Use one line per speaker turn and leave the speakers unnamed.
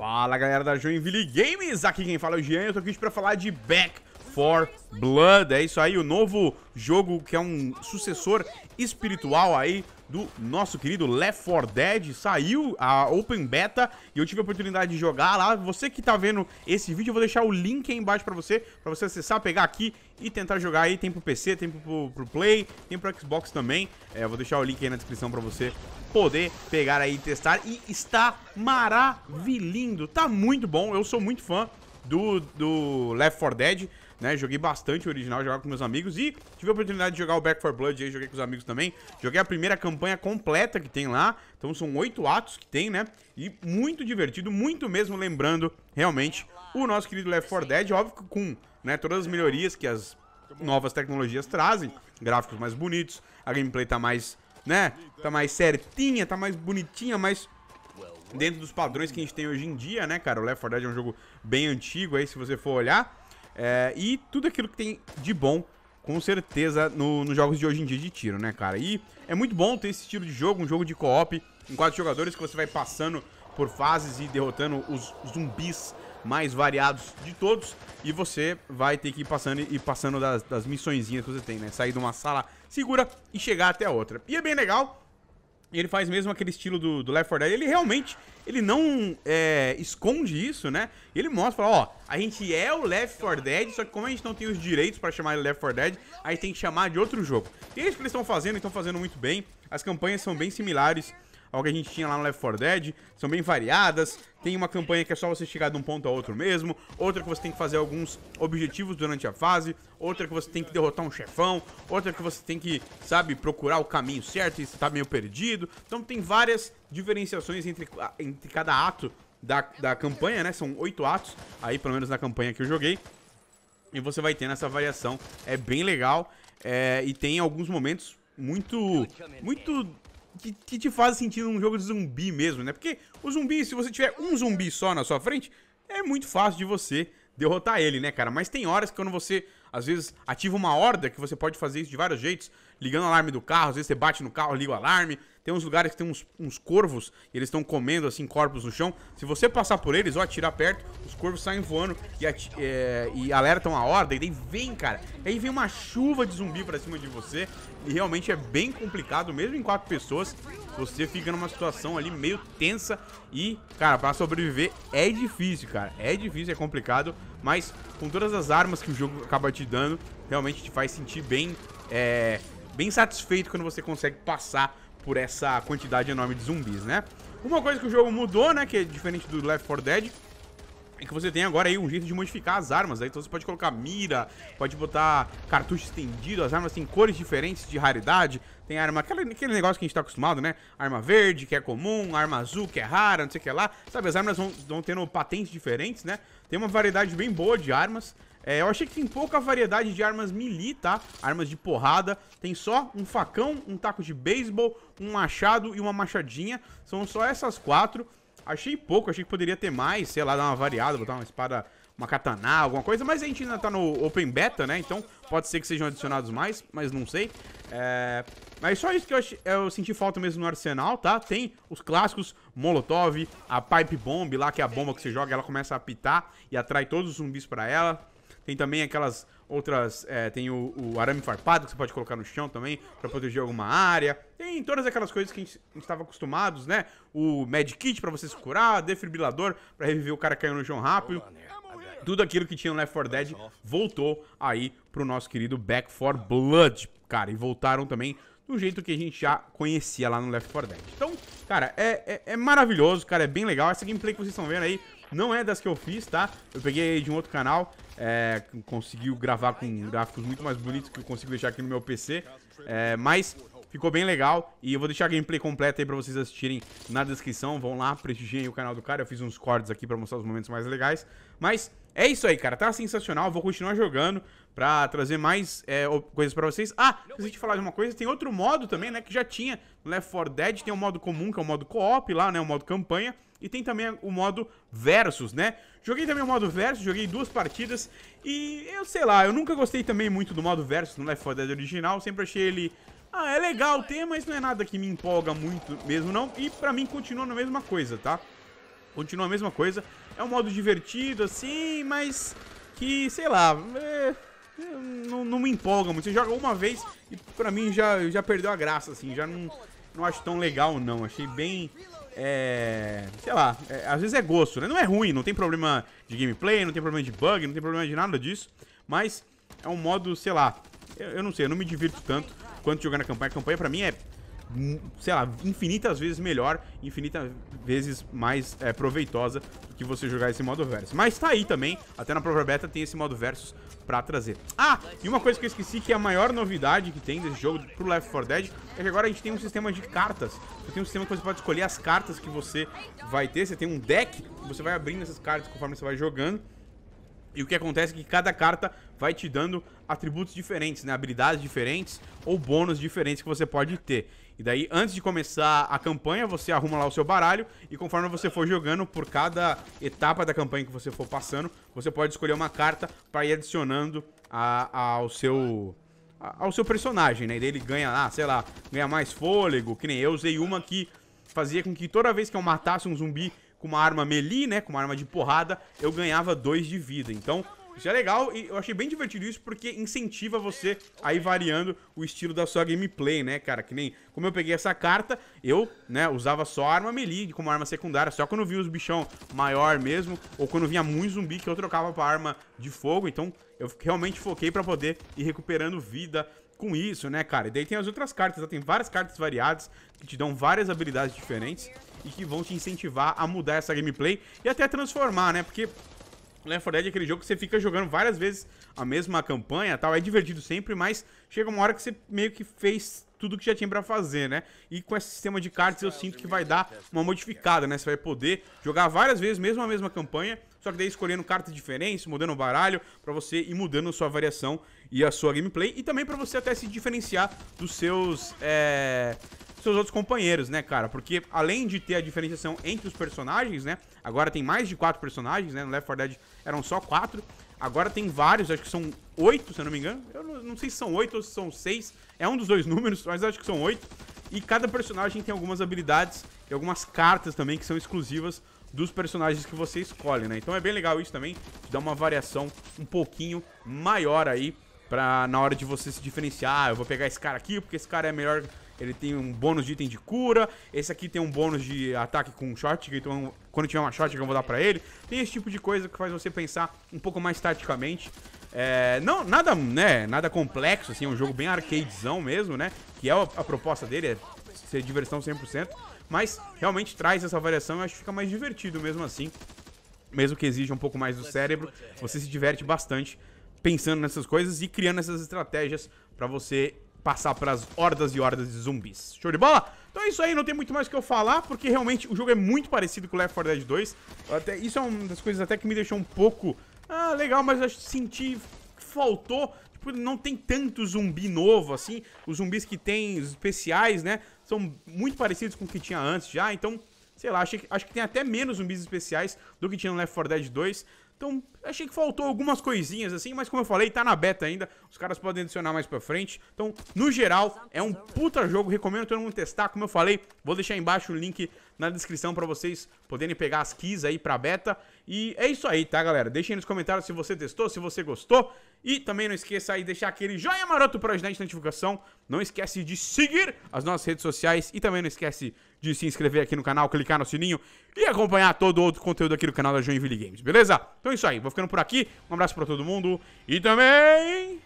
Fala galera da Joinville Games, aqui quem fala é o Jean, eu tô aqui pra falar de Back for Blood, é isso aí, o novo jogo que é um sucessor espiritual aí do nosso querido Left 4 Dead. Saiu a Open Beta e eu tive a oportunidade de jogar lá. Você que tá vendo esse vídeo, eu vou deixar o link aí embaixo pra você, pra você acessar, pegar aqui e tentar jogar aí. Tem pro PC, tem pro, pro Play, tem pro Xbox também. É, eu vou deixar o link aí na descrição pra você poder pegar aí e testar. E está maravilhindo, tá muito bom, eu sou muito fã do, do Left 4 Dead né? Joguei bastante o original, jogava com meus amigos e tive a oportunidade de jogar o Back 4 Blood aí, joguei com os amigos também. Joguei a primeira campanha completa que tem lá, então são oito atos que tem, né? E muito divertido, muito mesmo lembrando realmente o nosso querido Left 4 Dead, óbvio que com, né, todas as melhorias que as novas tecnologias trazem, gráficos mais bonitos, a gameplay tá mais, né, tá mais certinha, tá mais bonitinha, mais dentro dos padrões que a gente tem hoje em dia, né, cara? O Left 4 Dead é um jogo bem antigo aí, se você for olhar, é, e tudo aquilo que tem de bom, com certeza, no, nos jogos de hoje em dia de tiro, né, cara? E é muito bom ter esse estilo de jogo, um jogo de co-op com quatro jogadores que você vai passando por fases e derrotando os zumbis mais variados de todos. E você vai ter que ir passando e passando das, das missõezinhas que você tem, né? Sair de uma sala segura e chegar até a outra. E é bem legal, e ele faz mesmo aquele estilo do, do Left 4 Dead. Ele realmente, ele não é, esconde isso, né? Ele mostra, ó, a gente é o Left 4 Dead, só que como a gente não tem os direitos para chamar ele Left 4 Dead, a gente tem que chamar de outro jogo. E é isso que eles estão fazendo, estão fazendo muito bem. As campanhas são bem similares ao que a gente tinha lá no Left 4 Dead. São bem variadas. Tem uma campanha que é só você chegar de um ponto a outro mesmo. Outra que você tem que fazer alguns objetivos durante a fase. Outra que você tem que derrotar um chefão. Outra que você tem que, sabe, procurar o caminho certo e estar tá meio perdido. Então tem várias diferenciações entre, ah, entre cada ato da, da campanha, né? São oito atos, aí pelo menos na campanha que eu joguei. E você vai tendo essa variação. É bem legal. É, e tem alguns momentos muito, muito que, que te faz sentir um jogo de zumbi mesmo, né? Porque o zumbi, se você tiver um zumbi só na sua frente, é muito fácil de você derrotar ele, né, cara? Mas tem horas que quando você às vezes ativa uma horda que você pode fazer isso de vários jeitos, ligando o alarme do carro, às vezes você bate no carro, liga o alarme. Tem uns lugares que tem uns, uns corvos e eles estão comendo assim corpos no chão. Se você passar por eles ou atirar perto, os corvos saem voando e, é, e alertam a horda. E daí vem, cara. E aí vem uma chuva de zumbi pra cima de você. E realmente é bem complicado, mesmo em quatro pessoas. Você fica numa situação ali meio tensa. E, cara, pra sobreviver é difícil, cara. É difícil, é complicado. Mas com todas as armas que o jogo acaba te dando, realmente te faz sentir bem, é, bem satisfeito quando você consegue passar por essa quantidade enorme de zumbis, né? Uma coisa que o jogo mudou, né, que é diferente do Left 4 Dead, que você tem agora aí um jeito de modificar as armas. Aí, né? então você pode colocar mira, pode botar cartucho estendido, as armas têm cores diferentes de raridade. Tem arma, aquele, aquele negócio que a gente tá acostumado, né? Arma verde, que é comum, arma azul, que é rara, não sei o que lá. Sabe, as armas vão, vão tendo patentes diferentes, né? Tem uma variedade bem boa de armas. É, eu achei que tem pouca variedade de armas melee, tá? Armas de porrada. Tem só um facão, um taco de beisebol, um machado e uma machadinha. São só essas quatro. Achei pouco, achei que poderia ter mais, sei lá, dar uma variada, botar uma espada, uma katana, alguma coisa, mas a gente ainda tá no Open Beta, né? Então pode ser que sejam adicionados mais, mas não sei. É... Mas só isso que eu, eu, senti falta mesmo no arsenal, tá? Tem os clássicos Molotov, a Pipe Bomb lá, que é a bomba que você joga, ela começa a apitar e atrai todos os zumbis pra ela. Tem também aquelas outras. É, tem o, o, arame farpado que você pode colocar no chão também para proteger alguma área. Tem todas aquelas coisas que a gente estava acostumados, né? O med kit para você se curar, defibrilador para reviver o cara caindo no chão rápido. Né? É. Tudo aquilo que tinha no Left 4 Dead voltou aí pro nosso querido Back 4 Blood, cara. E voltaram também do jeito que a gente já conhecia lá no Left 4 Dead. Então, cara, é, é, é maravilhoso, cara, é bem legal. Essa gameplay que vocês estão vendo aí não é das que eu fiz, tá? Eu peguei de um outro canal é, conseguiu gravar com gráficos muito mais bonitos que eu consigo deixar aqui no meu PC. É, mas ficou bem legal e eu vou deixar a gameplay completa aí pra vocês assistirem na descrição. Vão lá, prestigiem o canal do cara, eu fiz uns cortes aqui pra mostrar os momentos mais legais. Mas é isso aí, cara. Tá sensacional. Vou continuar jogando pra trazer mais é, coisas pra vocês. Ah, esqueci de falar de uma coisa. Tem outro modo também, né? Que já tinha no Left 4 Dead. Tem o um modo comum, que é o um modo co-op lá, né? O um modo campanha. E tem também o modo versus, né? Joguei também o modo versus, joguei duas partidas e eu sei lá, eu nunca gostei também muito do modo versus no Left 4 Dead original, sempre achei ele ah, é legal ter, mas não é nada que me empolga muito mesmo não, e pra mim continua na mesma coisa, tá? continua a mesma coisa. É um modo divertido, assim, mas que, sei lá, é, é, não, não, me empolga muito. Você joga uma vez e pra mim já, já perdeu a graça, assim, já não, não acho tão legal, não. Achei bem. É, sei lá, é, às vezes é gosto, né? Não é ruim, não tem problema de gameplay, não tem problema de bug, não tem problema de nada disso. Mas é um modo, sei lá, eu, eu não sei, eu não me divirto tanto quanto jogar na campanha. A campanha pra mim é sei lá, infinitas vezes melhor, infinitas vezes mais é, proveitosa do que você jogar esse modo versus. Mas tá aí também, até na própria beta tem esse modo versus pra trazer. Ah, e uma coisa que eu esqueci que é a maior novidade que tem desse jogo pro Left 4 Dead é que agora a gente tem um sistema de cartas. Você tem um sistema que você pode escolher as cartas que você vai ter, você tem um deck, você vai abrindo essas cartas conforme você vai jogando. E o que acontece é que cada carta vai te dando atributos diferentes, né? Habilidades diferentes ou bônus diferentes que você pode ter. E daí, antes de começar a campanha, você arruma lá o seu baralho e conforme você for jogando, por cada etapa da campanha que você for passando, você pode escolher uma carta para ir adicionando a, a, ao seu a, ao seu personagem, né? E daí ele ganha lá, sei lá, ganha mais fôlego, que nem eu usei uma que fazia com que toda vez que eu matasse um zumbi com uma arma melee, né, com uma arma de porrada, eu ganhava dois de vida. Então, isso é legal e eu achei bem divertido isso porque incentiva você a ir variando o estilo da sua gameplay, né, cara? Que nem como eu peguei essa carta, eu, né, usava só a arma melee como arma secundária, só quando vinha os bichão maior mesmo, ou quando vinha muito zumbi que eu trocava pra arma de fogo, então eu realmente foquei pra poder ir recuperando vida com isso, né, cara? E daí tem as outras cartas, tem várias cartas variadas que te dão várias habilidades diferentes e que vão te incentivar a mudar essa gameplay e até transformar, né? Porque Left 4 Dead é aquele jogo que você fica jogando várias vezes a mesma campanha tal, é divertido sempre, mas chega uma hora que você meio que fez tudo que já tinha para fazer, né? E com esse sistema de cartas eu sinto que vai dar uma modificada, né? Você vai poder jogar várias vezes mesmo a mesma campanha, só que daí escolhendo cartas diferentes, mudando o baralho, para você ir mudando a sua variação e a sua gameplay, e também para você até se diferenciar dos seus... É seus outros companheiros, né, cara? Porque além de ter a diferenciação entre os personagens, né? Agora tem mais de quatro personagens, né? No Left 4 Dead eram só quatro. Agora tem vários, acho que são oito, se eu não me engano. Eu não sei se são oito ou se são seis. É um dos dois números, mas acho que são oito. E cada personagem tem algumas habilidades e algumas cartas também que são exclusivas dos personagens que você escolhe, né? Então é bem legal isso também, dá uma variação um pouquinho maior aí pra na hora de você se diferenciar. Ah, eu vou pegar esse cara aqui porque esse cara é melhor ele tem um bônus de item de cura. Esse aqui tem um bônus de ataque com shotgun, então quando tiver uma shotgun eu vou dar pra ele. Tem esse tipo de coisa que faz você pensar um pouco mais taticamente. É, não, nada, né, nada complexo, assim, é um jogo bem arcadezão mesmo, né? Que é a, a proposta dele, é ser diversão 100%. Mas realmente traz essa variação e acho que fica mais divertido mesmo assim. Mesmo que exija um pouco mais do cérebro, você se diverte bastante pensando nessas coisas e criando essas estratégias para você passar pras hordas e hordas de zumbis. Show de bola? Então é isso aí, não tem muito mais o que eu falar, porque realmente o jogo é muito parecido com Left 4 Dead 2. Até, isso é uma das coisas até que me deixou um pouco... Ah, legal, mas eu senti que faltou... Tipo, não tem tanto zumbi novo, assim. Os zumbis que tem especiais, né? São muito parecidos com o que tinha antes já, então... Sei lá, acho que, acho que tem até menos zumbis especiais do que tinha no Left 4 Dead 2. Então, achei que faltou algumas coisinhas assim, mas como eu falei, tá na beta ainda. Os caras podem adicionar mais pra frente. Então, no geral, é um puta jogo. Recomendo todo mundo testar. Como eu falei, vou deixar embaixo o link na descrição para vocês poderem pegar as keys aí pra beta. E é isso aí, tá, galera? Deixem nos comentários se você testou, se você gostou. E também não esqueça aí de deixar aquele joinha maroto para ajudar a gente na notificação. Não esquece de seguir as nossas redes sociais e também não esquece de se inscrever aqui no canal, clicar no sininho e acompanhar todo o outro conteúdo aqui no canal da Joinville Games, beleza? Então é isso aí, vou ficando por aqui. Um abraço para todo mundo e também...